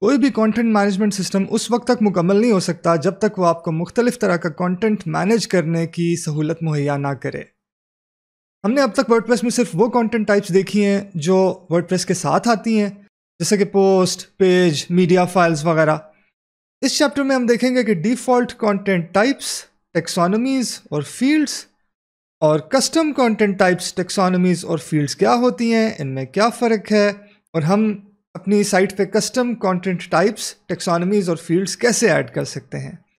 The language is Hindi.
कोई भी कंटेंट मैनेजमेंट सिस्टम उस वक्त तक मुकम्मल नहीं हो सकता जब तक वो आपको मुख्तलिफ तरह का कंटेंट मैनेज करने की सहूलत मुहैया ना करे हमने अब तक वर्डप्रेस में सिर्फ वो कंटेंट टाइप्स देखी हैं जो वर्डप्रेस के साथ आती हैं जैसे कि पोस्ट पेज मीडिया फाइल्स वगैरह इस चैप्टर में हम देखेंगे कि डिफ़ॉल्ट कंटेंट टाइप्स टेक्सोनोमीज और फील्ड्स और कस्टम कंटेंट टाइप्स टेक्सोनोमीज और फील्ड्स क्या होती हैं इनमें क्या फ़र्क है और हम अपनी साइट पे कस्टम कंटेंट टाइप्स टेक्सोनमीज और फील्ड्स कैसे ऐड कर सकते हैं